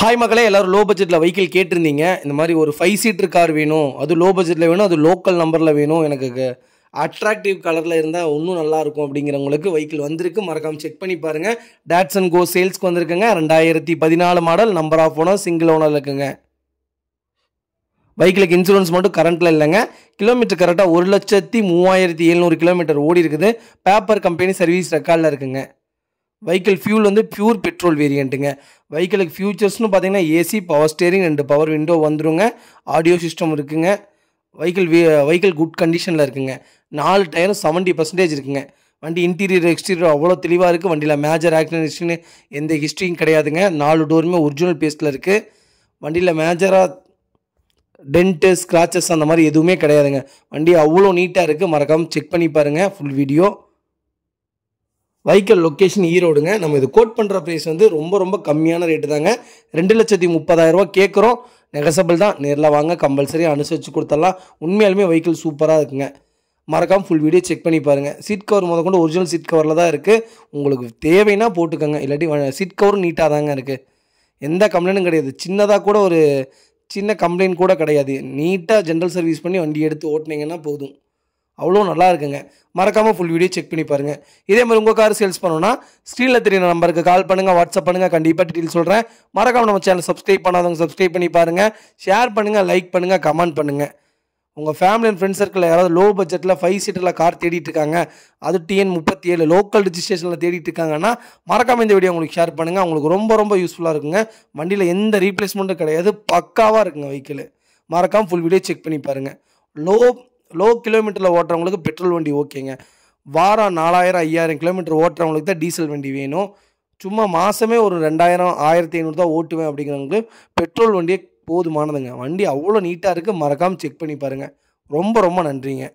hi மக்களே எல்லோரும் low பட்ஜெட்டில் வெஹிக்கிள் கேட்டிருந்தீங்க இந்த மாதிரி ஒரு ஃபைவ் சீட்டர் கார் வேணும் அது லோ பட்ஜெட்டில் வேணும் அது லோக்கல் நம்பரில் வேணும் எனக்கு அட்ராக்டிவ் கலரில் இருந்தால் இன்னும் நல்லாயிருக்கும் அப்படிங்கிறவங்களுக்கு வெஹிக்கிள் வந்திருக்கு மறக்காமல் செக் பண்ணி பாருங்கள் டேட்ஸ் அண்ட் கோ சேல்ஸ்க்கு வந்திருக்குங்க ரெண்டாயிரத்தி பதினாலு model number of owner single owner இருக்குங்க பைக்கிலுக்கு இன்சூரன்ஸ் மட்டும் கரண்ட்டில் இல்லைங்க கிலோமீட்டர் கரெக்டாக ஒரு லட்சத்தி மூவாயிரத்தி எழுநூறு கிலோமீட்டர் ஓடி இருக்குது பேப்பர் கம்பெனி சர்வீஸ் ரெக்கார்டில் இருக்குங்க வெஹிக்கிள் ஃபியூல் வந்து பியூர் பெட்ரோல் வேரியண்ட்டுங்க வெஹிக்கிளுக்கு ஃபியூச்சர்ஸ்னு பார்த்தீங்கன்னா ஏசி பவர் ஸ்டேரிங் ரெண்டு பவர் விண்டோ வந்துருங்க ஆடியோ சிஸ்டம் இருக்குங்க வெஹிக்கிள் வெஹிக்கிள் குட் கண்டிஷனில் இருக்குங்க நாலு டயரும் செவன்ட்டி பர்சன்டேஜ் இருக்குங்க வண்டி இன்டீரியர் எக்ஸ்டீரியர் அவ்வளோ தெளிவாக இருக்குது வண்டியில் மேஜர் ஆக்சிடென்ட் எந்த ஹிஸ்ட்ரியும் கிடையாதுங்க நாலு டோருமே ஒரிஜினல் பேஸில் இருக்குது வண்டியில் மேஜராக டென்ட்டு ஸ்க்ராச்சஸ் அந்த மாதிரி எதுவுமே கிடையாதுங்க வண்டி அவ்வளோ நீட்டாக இருக்குது மறக்காமல் செக் பண்ணி பாருங்கள் ஃபுல் வீடியோ வைக்கல் லொக்கேஷன் ஈரோடுங்க நம்ம இது கோட் பண்ணுற ப்ரைஸ் வந்து ரொம்ப ரொம்ப கம்மியான ரேட்டு தாங்க ரெண்டு லட்சத்தி முப்பதாயிரரூபா கேட்குறோம் நெகசபிள் தான் நேரில் வாங்க கம்பல்சரி அனுசரித்து கொடுத்துடலாம் உண்மையாலுமே வெஹிக்கிள் சூப்பராக இருக்குங்க மறக்காமல் ஃபுல் வீடியோ செக் பண்ணி பாருங்கள் சீட் கவர் முதக்கொண்டு ஒரிஜினல் சீட் கவரில் தான் இருக்குது உங்களுக்கு தேவைன்னா போட்டுக்கோங்க இல்லாட்டி சீட் கவரும் நீட்டாக தாங்க இருக்குது எந்த கம்ப்ளைண்ட்டும் கிடையாது சின்னதாக கூட ஒரு சின்ன கம்ப்ளைண்ட் கூட கிடையாது நீட்டாக ஜென்ரல் சர்வீஸ் பண்ணி வண்டி எடுத்து ஓட்டினீங்கன்னா போதும் அவ்வளோ நல்லா இருக்குங்க மறக்காமல் ஃபுல் வீடியோ செக் பண்ணி பாருங்கள் இதே மாதிரி உங்கள் கார் சேல்ஸ் பண்ணணும்னா ஸ்க்ரீனில் தெரியுற நம்பருக்கு கால் பண்ணுங்கள் வாட்ஸ்அப் பண்ணுங்கள் கண்டிப்பாக டீட்டெயில் சொல்கிறேன் மறக்காமல் நம்ம சேனல் சப்ஸ்கிரைப் பண்ணாதவங்க சப்ஸ்கிரைப் பண்ணி பாருங்கள் ஷேர் பண்ணுங்கள் லைக் பண்ணுங்கள் கமெண்ட் பண்ணுங்கள் உங்கள் ஃபேமிலி அண்ட் ஃப்ரெண்ட்ஸ் சர்க்கிளில் யாராவது லோ பட்ஜெட்டில் ஃபைவ் சீட்டரில் கார் தேடிட்டு இருக்காங்க அது டிஎன் முப்பத்தி ஏழு லோக்கல் ரிஜிஸ்ட்ரேஷனில் தேடிட்டு இருக்காங்கன்னா மறக்காமல் இந்த வீடியோ உங்களுக்கு ஷேர் பண்ணுங்கள் உங்களுக்கு ரொம்ப ரொம்ப யூஸ்ஃபுல்லாக இருக்குங்க வண்டியில் எந்த ரீப்ளேஸ்மெண்ட்டும் கிடையாது பக்காவாக இருக்குங்க வெஹிக்கிள் மறக்காமல் ஃபுல் வீடியோ செக் பண்ணி பாருங்கள் லோ லோ கிலோமீட்டரில் ஓட்டுறவங்களுக்கு பெட்ரோல் வண்டி ஓகேங்க வாரம் நாலாயிரம் ஐயாயிரம் கிலோமீட்டர் ஓட்டுறவங்களுக்கு தான் டீசல் வண்டி வேணும் சும்மா மாதமே ஒரு ரெண்டாயிரம் ஆயிரத்தி ஐநூறு தான் ஓட்டுவேன் அப்படிங்கிறவங்களுக்கு பெட்ரோல் வண்டியே போதுமானதுங்க வண்டி அவ்வளோ நீட்டாக இருக்குது மறக்காமல் செக் பண்ணி பாருங்கள் ரொம்ப ரொம்ப நன்றிங்க